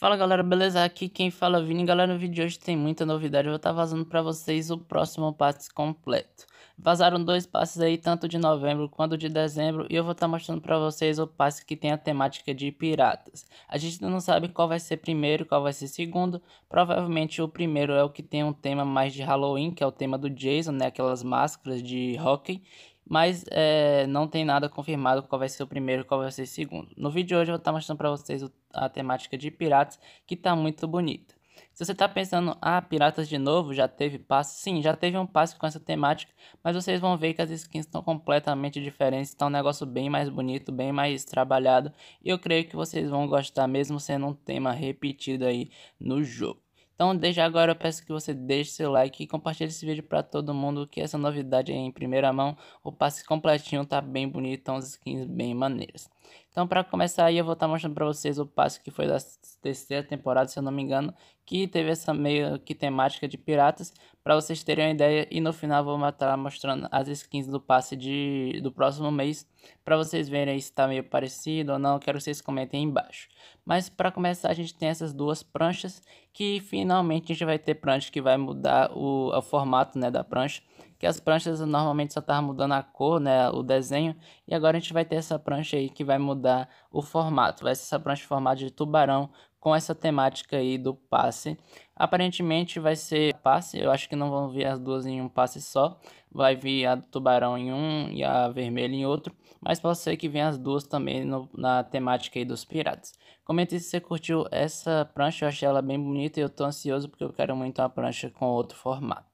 Fala galera, beleza? Aqui quem fala é Vini. Galera, no vídeo de hoje tem muita novidade. Eu vou estar tá vazando para vocês o próximo passe completo. Vazaram dois passes aí, tanto de novembro quanto de dezembro, e eu vou estar tá mostrando para vocês o passe que tem a temática de piratas. A gente não sabe qual vai ser primeiro, qual vai ser segundo. Provavelmente o primeiro é o que tem um tema mais de Halloween, que é o tema do Jason, né? Aquelas máscaras de hockey mas é, não tem nada confirmado qual vai ser o primeiro e qual vai ser o segundo. No vídeo de hoje eu vou estar tá mostrando para vocês a temática de piratas, que está muito bonita. Se você está pensando, ah, piratas de novo, já teve passe? Sim, já teve um passe com essa temática, mas vocês vão ver que as skins estão completamente diferentes, está um negócio bem mais bonito, bem mais trabalhado, e eu creio que vocês vão gostar mesmo sendo um tema repetido aí no jogo. Então, desde agora eu peço que você deixe seu like e compartilhe esse vídeo para todo mundo, que essa novidade é em primeira mão, o passe completinho tá bem bonito, então as skins bem maneiras. Então, para começar aí, eu vou estar tá mostrando para vocês o passo que foi da terceira temporada, se eu não me engano, que teve essa meio que temática de piratas, para vocês terem uma ideia. E no final vou estar tá mostrando as skins do passe de, do próximo mês, para vocês verem se está meio parecido ou não, quero que vocês comentem aí embaixo. Mas para começar, a gente tem essas duas pranchas, que finalmente a gente vai ter prancha que vai mudar o, o formato né, da prancha que as pranchas normalmente só estavam mudando a cor, né, o desenho, e agora a gente vai ter essa prancha aí que vai mudar o formato, vai ser essa prancha em formato de tubarão com essa temática aí do passe. Aparentemente vai ser passe, eu acho que não vão vir as duas em um passe só, vai vir a do tubarão em um e a vermelha em outro, mas pode ser que venham as duas também no, na temática aí dos piratas. Comente se você curtiu essa prancha, eu achei ela bem bonita e eu tô ansioso porque eu quero muito uma prancha com outro formato.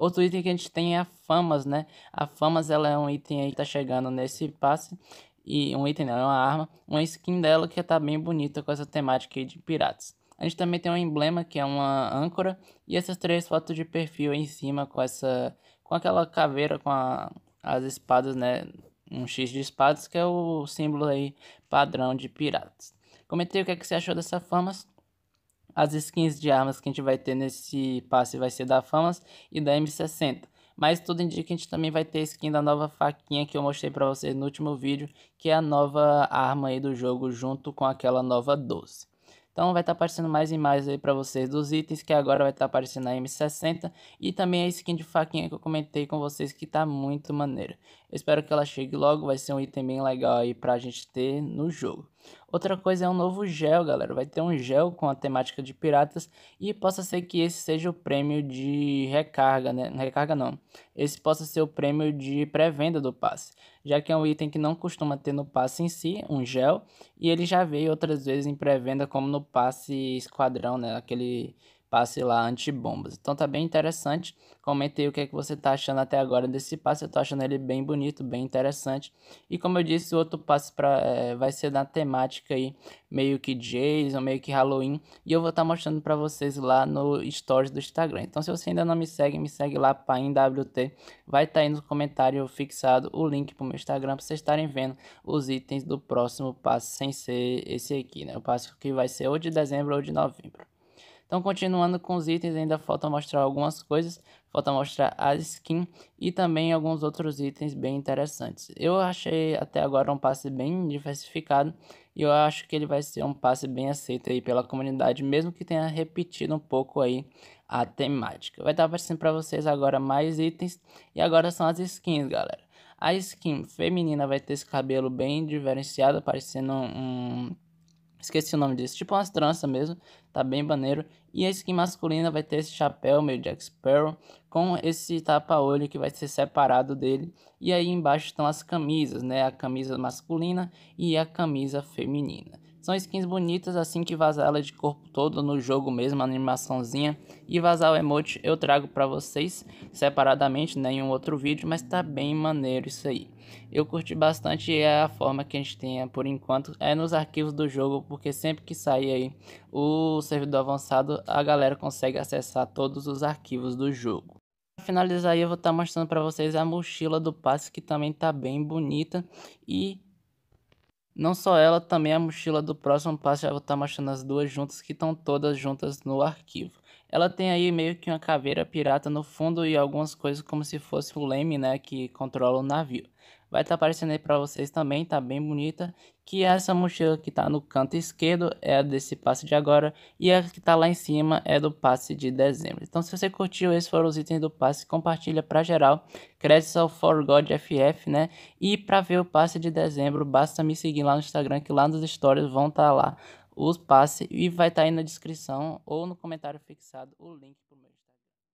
Outro item que a gente tem é a Famas, né? A Famas ela é um item aí que tá chegando nesse passe. E um item, não, é uma arma. Uma skin dela que tá bem bonita com essa temática de piratas. A gente também tem um emblema que é uma âncora. E essas três fotos de perfil aí em cima com essa. Com aquela caveira com a, as espadas, né? Um X de espadas, que é o símbolo aí padrão de piratas. Comentei o que, é que você achou dessa Famas. As skins de armas que a gente vai ter nesse passe vai ser da Famas e da M60. Mas tudo indica que a gente também vai ter skin da nova faquinha que eu mostrei para vocês no último vídeo, que é a nova arma aí do jogo junto com aquela nova 12. Então vai estar tá aparecendo mais imagens aí para vocês dos itens, que agora vai estar tá aparecendo a M60 e também a skin de faquinha que eu comentei com vocês que tá muito maneira. Eu espero que ela chegue logo, vai ser um item bem legal aí pra gente ter no jogo. Outra coisa é um novo gel, galera. Vai ter um gel com a temática de piratas e possa ser que esse seja o prêmio de recarga, né? Recarga não. Esse possa ser o prêmio de pré-venda do passe, já que é um item que não costuma ter no passe em si, um gel, e ele já veio outras vezes em pré-venda como no passe esquadrão, né? Aquele passe lá antibombas. Então tá bem interessante. Comente aí o que é que você tá achando até agora desse passe. Eu tô achando ele bem bonito, bem interessante. E como eu disse, o outro passe pra, é, vai ser na temática aí, meio que Jason, meio que Halloween. E eu vou estar tá mostrando para vocês lá no Stories do Instagram. Então se você ainda não me segue, me segue lá, PainWT. Vai estar tá aí no comentário fixado o link pro meu Instagram para vocês estarem vendo os itens do próximo passe, sem ser esse aqui, né? O passe que vai ser ou de dezembro ou de novembro. Então, continuando com os itens, ainda falta mostrar algumas coisas, falta mostrar a skin e também alguns outros itens bem interessantes. Eu achei até agora um passe bem diversificado e eu acho que ele vai ser um passe bem aceito aí pela comunidade, mesmo que tenha repetido um pouco aí a temática. Vai estar aparecendo para vocês agora mais itens e agora são as skins, galera. A skin feminina vai ter esse cabelo bem diferenciado, parecendo um Esqueci o nome disso. Tipo umas tranças mesmo. Tá bem maneiro. E a skin masculina vai ter esse chapéu meio Jack Sparrow. Com esse tapa-olho que vai ser separado dele. E aí embaixo estão as camisas, né? A camisa masculina e a camisa feminina. São skins bonitas assim que vazar ela de corpo todo no jogo mesmo, animaçãozinha. E vazar o emote eu trago para vocês separadamente né, em um outro vídeo, mas tá bem maneiro isso aí. Eu curti bastante e é a forma que a gente tem é, por enquanto é nos arquivos do jogo, porque sempre que sair aí o servidor avançado, a galera consegue acessar todos os arquivos do jogo para finalizar eu vou estar tá mostrando para vocês a mochila do passe que também tá bem bonita e não só ela, também a mochila do próximo passo já estar tá mostrando as duas juntas que estão todas juntas no arquivo. Ela tem aí meio que uma caveira pirata no fundo e algumas coisas como se fosse o leme, né, que controla o navio vai estar tá aparecendo aí para vocês também, tá bem bonita. Que essa mochila que tá no canto esquerdo é a desse passe de agora e a que tá lá em cima é do passe de dezembro. Então se você curtiu, esses foram os itens do passe, compartilha para geral. Créditos ao For God FF, né? E para ver o passe de dezembro, basta me seguir lá no Instagram que lá nas histórias vão estar tá lá os passes e vai estar tá aí na descrição ou no comentário fixado o link pro meu